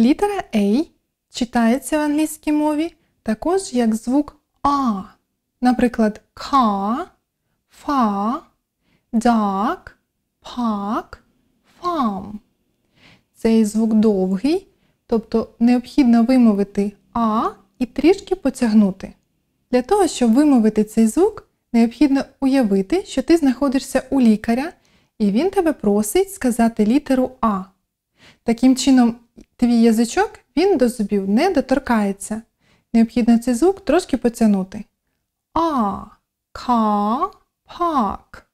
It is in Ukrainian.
Літера A читається в англійській мові також як звук А. Наприклад, ка, фа, дак, пак, фам. Цей звук довгий, тобто необхідно вимовити А і трішки потягнути. Для того, щоб вимовити цей звук, необхідно уявити, що ти знаходишся у лікаря, і він тебе просить сказати літеру А. Таким чином, твій язичок він до зубів не доторкається. Необхідно цей звук трошки потягнути. А, ка, пак.